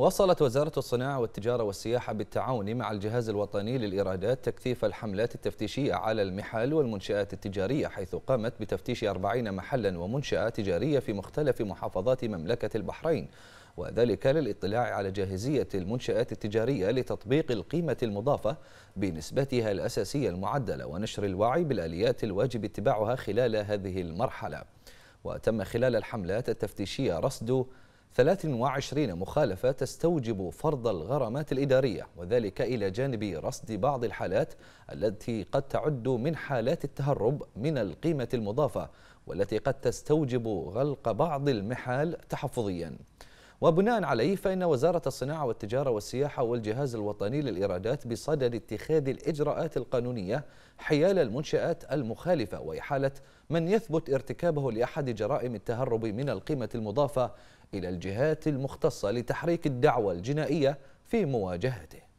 وصلت وزارة الصناعة والتجارة والسياحة بالتعاون مع الجهاز الوطني للإيرادات تكثيف الحملات التفتيشية على المحال والمنشآت التجارية حيث قامت بتفتيش 40 محلا ومنشأة تجارية في مختلف محافظات مملكة البحرين وذلك للاطلاع على جاهزية المنشآت التجارية لتطبيق القيمة المضافة بنسبتها الأساسية المعدلة ونشر الوعي بالآليات الواجب اتباعها خلال هذه المرحلة وتم خلال الحملات التفتيشية رصد 23 مخالفة تستوجب فرض الغرامات الإدارية وذلك إلى جانب رصد بعض الحالات التي قد تعد من حالات التهرب من القيمة المضافة والتي قد تستوجب غلق بعض المحال تحفظياً وبناء عليه فإن وزارة الصناعة والتجارة والسياحة والجهاز الوطني للإيرادات بصدد اتخاذ الإجراءات القانونية حيال المنشآت المخالفة وإحالة من يثبت ارتكابه لأحد جرائم التهرب من القيمة المضافة إلى الجهات المختصة لتحريك الدعوة الجنائية في مواجهته